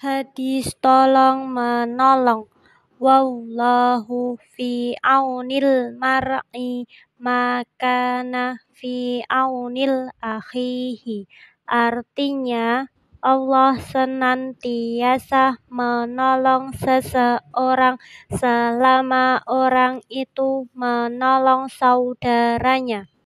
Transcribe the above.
hadis tolong menolong wallahu fi aunil mar'i makana fi aunil akhihi artinya Allah senantiasa menolong seseorang selama orang itu menolong saudaranya.